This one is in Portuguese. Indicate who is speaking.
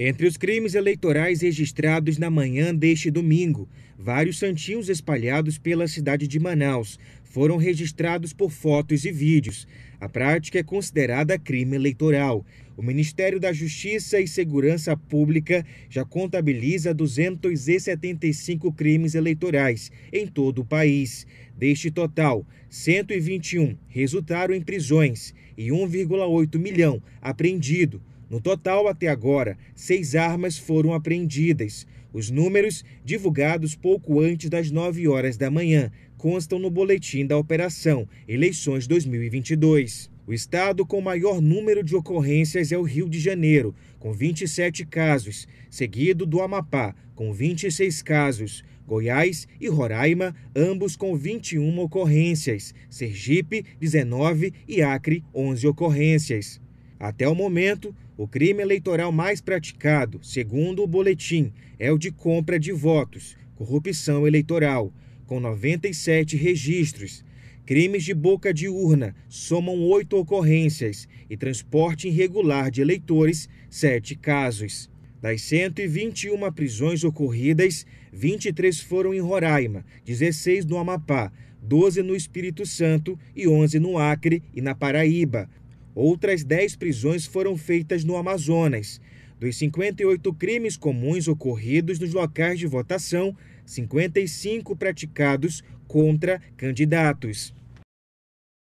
Speaker 1: Entre os crimes eleitorais registrados na manhã deste domingo, vários santinhos espalhados pela cidade de Manaus foram registrados por fotos e vídeos. A prática é considerada crime eleitoral. O Ministério da Justiça e Segurança Pública já contabiliza 275 crimes eleitorais em todo o país. Deste total, 121 resultaram em prisões e 1,8 milhão apreendido no total, até agora, seis armas foram apreendidas. Os números, divulgados pouco antes das 9 horas da manhã, constam no boletim da Operação Eleições 2022. O estado com maior número de ocorrências é o Rio de Janeiro, com 27 casos, seguido do Amapá, com 26 casos, Goiás e Roraima, ambos com 21 ocorrências, Sergipe, 19 e Acre, 11 ocorrências. Até o momento, o crime eleitoral mais praticado, segundo o boletim, é o de compra de votos, corrupção eleitoral, com 97 registros. Crimes de boca de urna somam oito ocorrências e transporte irregular de eleitores, sete casos. Das 121 prisões ocorridas, 23 foram em Roraima, 16 no Amapá, 12 no Espírito Santo e 11 no Acre e na Paraíba. Outras 10 prisões foram feitas no Amazonas. Dos 58 crimes comuns ocorridos nos locais de votação, 55 praticados contra candidatos.